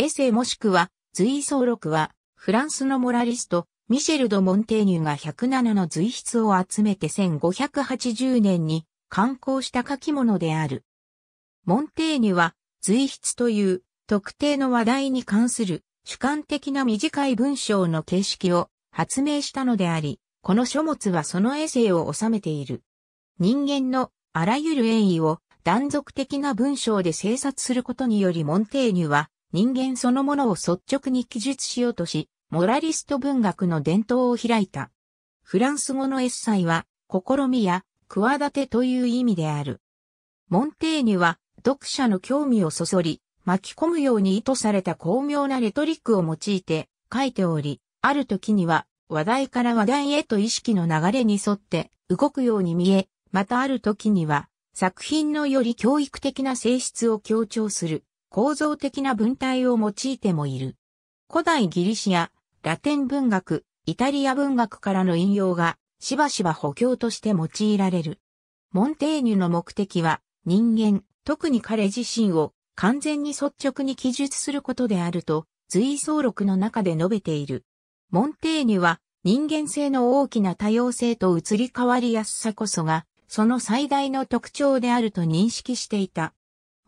エセもしくは、随想録は、フランスのモラリスト、ミシェル・ド・モンテーニュが107の随筆を集めて1580年に刊行した書き物である。モンテーニュは、随筆という特定の話題に関する主観的な短い文章の形式を発明したのであり、この書物はそのエセイを収めている。人間のあらゆる演意を断続的な文章で制作することによりモンテーニュは人間そのものを率直に記述しようとし、モラリスト文学の伝統を開いた。フランス語のエッサイは、試みや、企てという意味である。モンテーニュは、読者の興味をそそり、巻き込むように意図された巧妙なレトリックを用いて書いており、ある時には話題から話題へと意識の流れに沿って動くように見え、またある時には作品のより教育的な性質を強調する。構造的な文体を用いてもいる。古代ギリシア、ラテン文学、イタリア文学からの引用がしばしば補強として用いられる。モンテーニュの目的は人間、特に彼自身を完全に率直に記述することであると随想録の中で述べている。モンテーニュは人間性の大きな多様性と移り変わりやすさこそがその最大の特徴であると認識していた。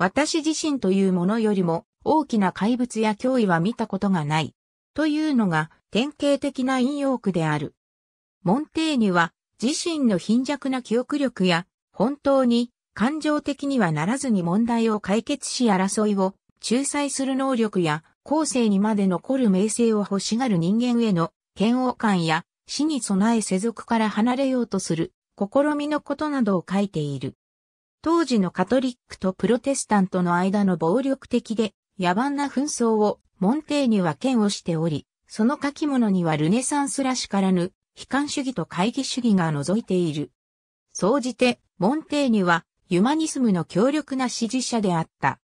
私自身というものよりも大きな怪物や脅威は見たことがない。というのが典型的な引用句である。モンテーニュは自身の貧弱な記憶力や本当に感情的にはならずに問題を解決し争いを仲裁する能力や後世にまで残る名声を欲しがる人間への嫌悪感や死に備え世俗から離れようとする試みのことなどを書いている。当時のカトリックとプロテスタントの間の暴力的で野蛮な紛争をモンテーニュは剣をしており、その書き物にはルネサンスらしからぬ悲観主義と懐疑主義が除いている。総じて、モンテーニュはユマニスムの強力な支持者であった。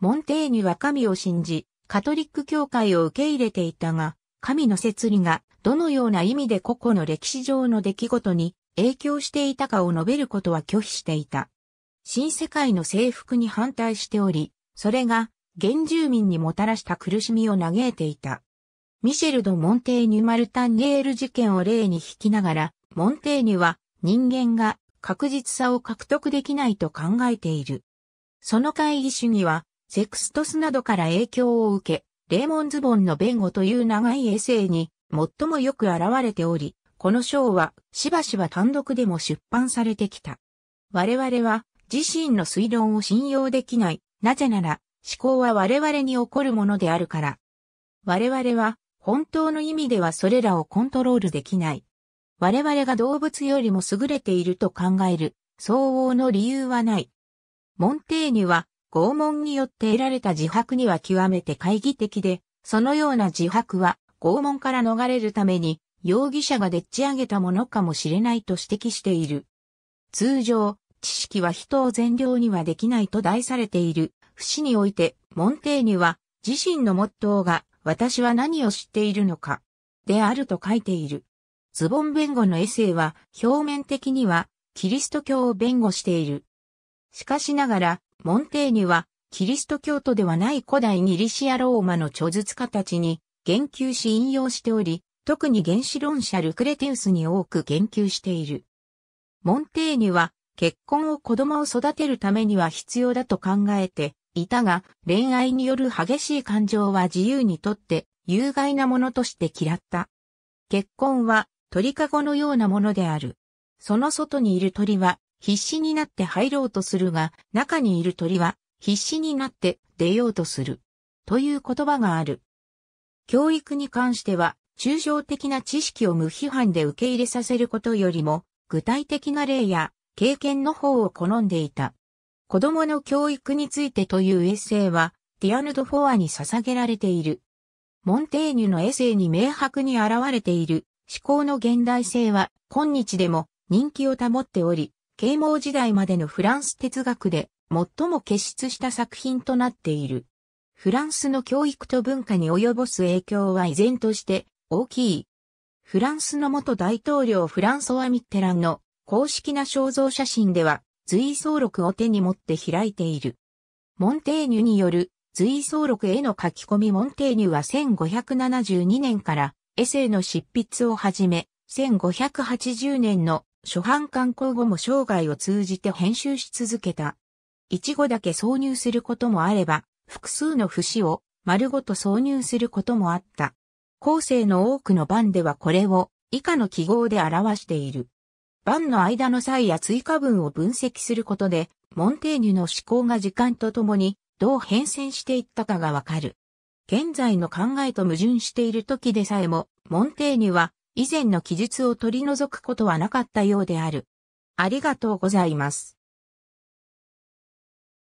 モンテーニュは神を信じ、カトリック教会を受け入れていたが、神の摂理がどのような意味で個々の歴史上の出来事に影響していたかを述べることは拒否していた。新世界の征服に反対しており、それが原住民にもたらした苦しみを嘆いていた。ミシェル・ド・モンテーニュ・マルタンネール事件を例に引きながら、モンテーニュは人間が確実さを獲得できないと考えている。その会議主義は、セクストスなどから影響を受け、レーモンズボンの弁護という長いエッセイに最もよく現れており、この章はしばしば単独でも出版されてきた。我々は自身の推論を信用できない。なぜなら、思考は我々に起こるものであるから。我々は、本当の意味ではそれらをコントロールできない。我々が動物よりも優れていると考える、相応の理由はない。モンテーニュは、拷問によって得られた自白には極めて懐疑的で、そのような自白は、拷問から逃れるために、容疑者がでっち上げたものかもしれないと指摘している。通常、知識は人を善良にはできないと題されている。節において、モンテーニュは自身のモットーが、私は何を知っているのか、であると書いている。ズボン弁護のエッセイは、表面的には、キリスト教を弁護している。しかしながら、モンテーニュは、キリスト教徒ではない古代ギリシアローマの著述家たちに言及し引用しており、特に原子論者ルクレテウスに多く言及している。モンテーニュは結婚を子供を育てるためには必要だと考えていたが、恋愛による激しい感情は自由にとって有害なものとして嫌った。結婚は鳥かごのようなものである。その外にいる鳥は必死になって入ろうとするが、中にいる鳥は必死になって出ようとする。という言葉がある。教育に関しては、抽象的な知識を無批判で受け入れさせることよりも、具体的な例や経験の方を好んでいた。子供の教育についてというエッセイは、ティアヌド・フォアに捧げられている。モンテーニュのエッセイに明白に現れている思考の現代性は今日でも人気を保っており、啓蒙時代までのフランス哲学で最も傑出した作品となっている。フランスの教育と文化に及ぼす影響は依然として大きい。フランスの元大統領フランソワ・ミッテランの公式な肖像写真では、随想録を手に持って開いている。モンテーニュによる随想録への書き込みモンテーニュは1572年からエセイの執筆をはじめ、1580年の初版刊行後も生涯を通じて編集し続けた。一語だけ挿入することもあれば、複数の節を丸ごと挿入することもあった。後世の多くの版ではこれを以下の記号で表している。番の間の際や追加分を分析することで、モンテーニュの思考が時間とともにどう変遷していったかがわかる。現在の考えと矛盾している時でさえも、モンテーニュは以前の記述を取り除くことはなかったようである。ありがとうございます。